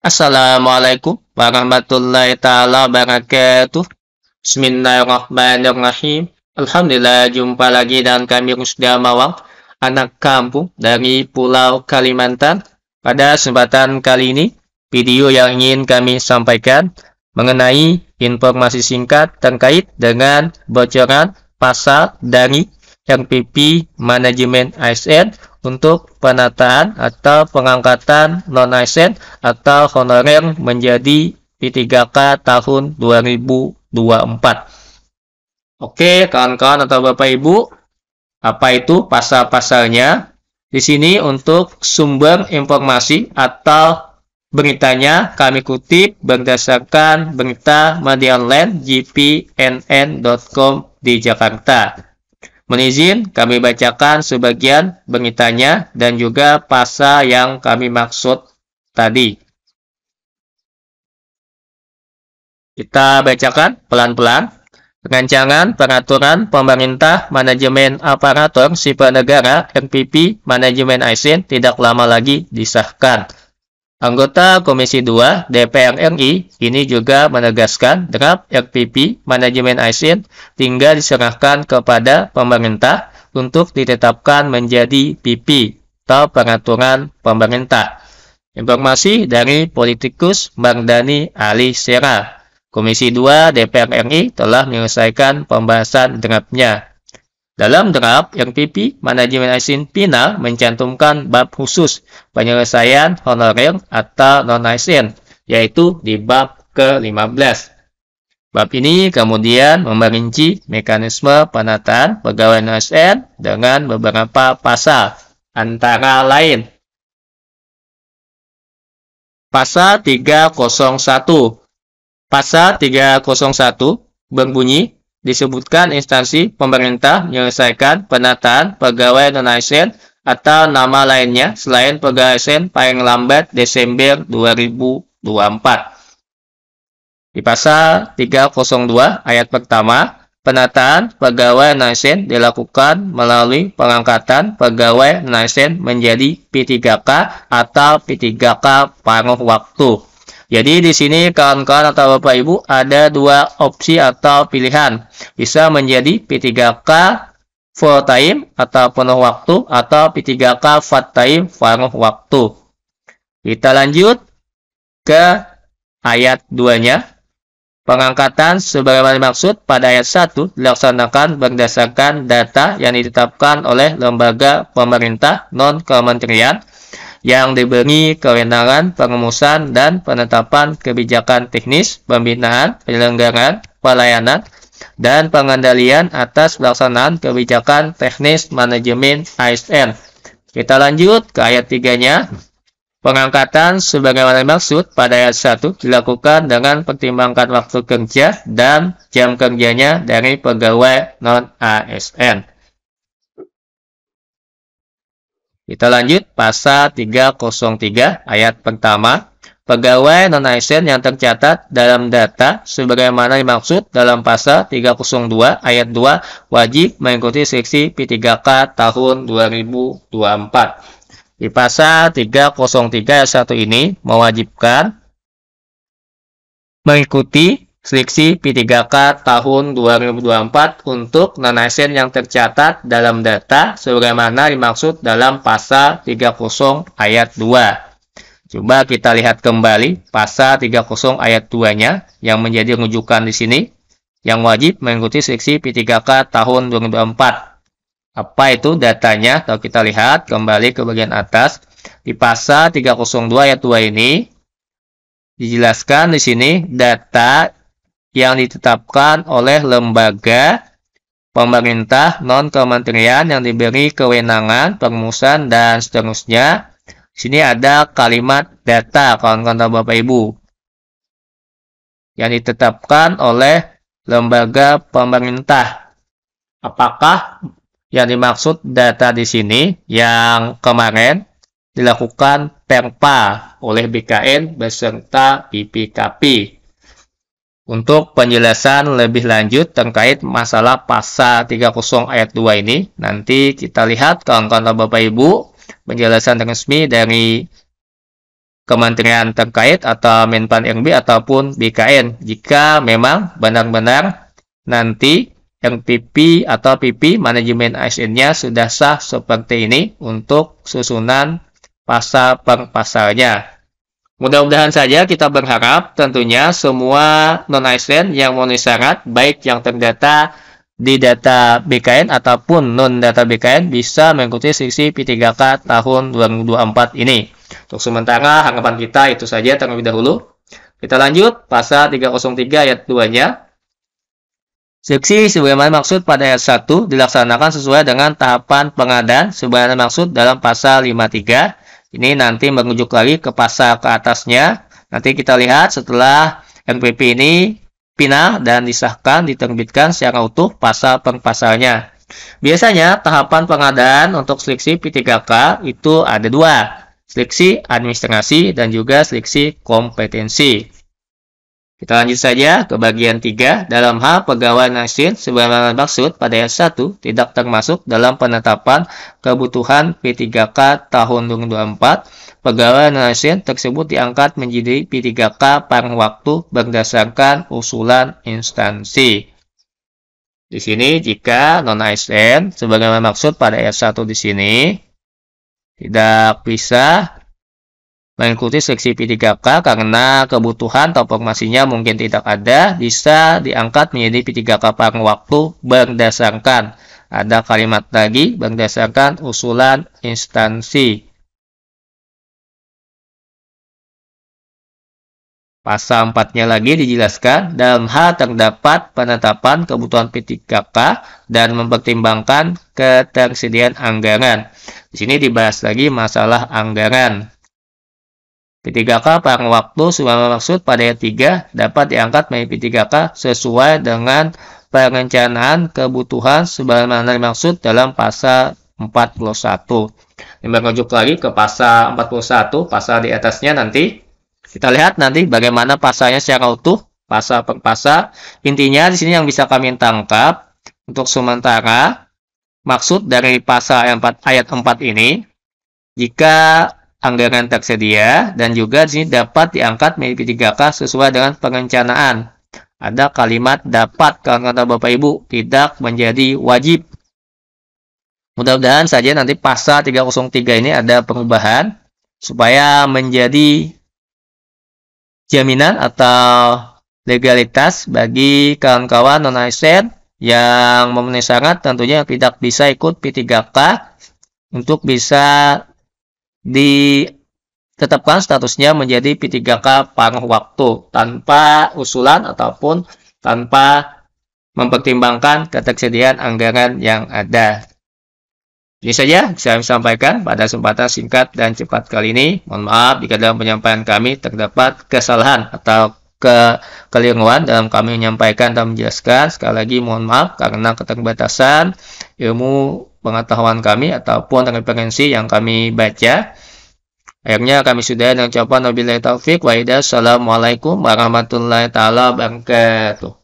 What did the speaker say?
Assalamualaikum warahmatullahi taala wabarakatuh. Bismillahirrahmanirrahim. Alhamdulillah jumpa lagi dan kami Rusda Mawang, anak kampung dari Pulau Kalimantan. Pada kesempatan kali ini, video yang ingin kami sampaikan mengenai informasi singkat terkait dengan bocoran pasal dari PP manajemen ASN untuk penataan atau pengangkatan non ASN atau honorer menjadi P3K tahun 2024. Oke, kawan-kawan atau Bapak Ibu, apa itu pasal-pasalnya? Di sini untuk sumber informasi atau beritanya kami kutip berdasarkan berita media online jpnn.com di Jakarta. Menizin, kami bacakan sebagian bengitanya dan juga pasal yang kami maksud tadi. Kita bacakan pelan-pelan. Rancangan Peraturan Pemerintah Manajemen Aparatur Sipil Negara, MPP, Manajemen ASN tidak lama lagi disahkan. Anggota Komisi 2 DPR RI ini juga menegaskan draft RPP manajemen ASN tinggal diserahkan kepada pemerintah untuk ditetapkan menjadi PP atau peraturan pemerintah. Informasi dari politikus Bang Mardani Ali Sera. Komisi 2 DPR RI telah menyelesaikan pembahasan draftnya. Dalam draft RPP, manajemen asing final mencantumkan bab khusus penyelesaian honorer atau non-asing, yaitu di bab ke-15. Bab ini kemudian memerinci mekanisme penataan pegawai ASN dengan beberapa pasal, antara lain. Pasal 301 Pasal 301 berbunyi disebutkan instansi pemerintah menyelesaikan penataan pegawai non-ASN atau nama lainnya selain pegawai ASN paling lambat Desember 2024. Di pasal 302 ayat pertama, penataan pegawai non-ASN dilakukan melalui pengangkatan pegawai non-ASN menjadi P3K atau P3K paruh waktu jadi di sini kawan-kawan atau Bapak Ibu ada dua opsi atau pilihan. Bisa menjadi P3K full time atau penuh waktu atau P3K part time paruh waktu. Kita lanjut ke ayat 2-nya. Pengangkatan sebagaimana maksud pada ayat 1 dilaksanakan berdasarkan data yang ditetapkan oleh lembaga pemerintah non-kementerian yang diberi kewenangan pengemusan dan penetapan kebijakan teknis, pembinaan, penyelenggaraan, pelayanan, dan pengendalian atas pelaksanaan kebijakan teknis manajemen ASN. Kita lanjut ke ayat tiganya nya Pengangkatan sebagaimana maksud pada ayat 1 dilakukan dengan pertimbangkan waktu kerja dan jam kerjanya dari pegawai non-ASN. Kita lanjut pasal 303 ayat pertama. Pegawai non-asn yang tercatat dalam data sebagaimana dimaksud dalam pasal 302 ayat 2 wajib mengikuti seleksi P3K tahun 2024. Di pasal 303 ayat 1 ini mewajibkan mengikuti Seleksi P3K tahun 2024 untuk non-asn yang tercatat dalam data sebagaimana dimaksud dalam pasal 30 ayat 2. Coba kita lihat kembali pasal 30 ayat 2-nya yang menjadi rujukan di sini yang wajib mengikuti seleksi P3K tahun 2024. Apa itu datanya? Kalau kita lihat kembali ke bagian atas di pasal 302 ayat 2 ini dijelaskan di sini data yang ditetapkan oleh lembaga pemerintah non kementerian yang diberi kewenangan permusan, dan seterusnya. Sini ada kalimat data kawan-kawan Bapak Ibu yang ditetapkan oleh lembaga pemerintah. Apakah yang dimaksud data di sini yang kemarin dilakukan Perpa oleh BKN beserta PPKP? Untuk penjelasan lebih lanjut terkait masalah pasal 30 ayat 2 ini, nanti kita lihat kawan-kawan Bapak Ibu penjelasan resmi dari kementerian terkait atau Menpan RB ataupun BKN jika memang benar-benar nanti MPP atau PP manajemen ASN-nya sudah sah seperti ini untuk susunan pasal pasalnya. Mudah-mudahan saja kita berharap tentunya semua non-Iceland yang memenuhi syarat baik yang terdata di data BKN ataupun non-data BKN bisa mengikuti sisi P3K tahun 2024 ini. Untuk sementara harapan kita itu saja terlebih dahulu. Kita lanjut pasal 303 ayat 2-nya. Seksi sebagaimana maksud pada ayat 1 dilaksanakan sesuai dengan tahapan pengadaan sebagaimana maksud dalam pasal 53 ini nanti merujuk lagi ke pasar ke atasnya. Nanti kita lihat setelah NPP ini final dan disahkan diterbitkan secara utuh pasal per pasalnya. Biasanya tahapan pengadaan untuk seleksi P3K itu ada dua, seleksi administrasi dan juga seleksi kompetensi. Kita lanjut saja ke bagian 3. Dalam hal pegawai nasin, sebagaimana maksud pada ayat 1 tidak termasuk dalam penetapan kebutuhan P3K tahun 2024. Pegawai nasin tersebut diangkat menjadi P3K parang waktu berdasarkan usulan instansi. Di sini jika non ASN sebagaimana maksud pada ayat 1 di sini tidak bisa mengikuti seleksi P3K karena kebutuhan atau formasinya mungkin tidak ada, bisa diangkat menjadi P3K paruh waktu berdasarkan ada kalimat lagi berdasarkan usulan instansi. Pasal 4-nya lagi dijelaskan, dalam hal terdapat penetapan kebutuhan P3K dan mempertimbangkan ketersediaan anggaran. Di sini dibahas lagi masalah anggaran. P3K pada waktu sebagai maksud pada ayat 3 dapat diangkat menjadi P3K sesuai dengan perencanaan kebutuhan sebagaimana dimaksud dalam pasal 41. Kita merujuk lagi ke pasal 41, pasal di atasnya nanti. Kita lihat nanti bagaimana pasalnya secara utuh, pasal per pasal. Intinya di sini yang bisa kami tangkap untuk sementara maksud dari pasal 4 ayat 4 ini jika anggaran tersedia dan juga di sini dapat diangkat menjadi 3K sesuai dengan perencanaan. Ada kalimat dapat kalau kata Bapak Ibu tidak menjadi wajib. Mudah-mudahan saja nanti pasal 303 ini ada perubahan supaya menjadi jaminan atau legalitas bagi kawan-kawan non ASN yang memenuhi syarat tentunya tidak bisa ikut P3K untuk bisa ditetapkan statusnya menjadi P3K paruh waktu tanpa usulan ataupun tanpa mempertimbangkan ketersediaan anggaran yang ada. Ini saja saya sampaikan pada kesempatan singkat dan cepat kali ini. Mohon maaf jika dalam penyampaian kami terdapat kesalahan atau kekeliruan dalam kami menyampaikan dan menjelaskan. Sekali lagi mohon maaf karena keterbatasan ilmu pengetahuan kami ataupun referensi yang kami baca. Akhirnya kami sudah dengan ucapan Nabi taufik wa hidayah. Assalamualaikum warahmatullahi wabarakatuh.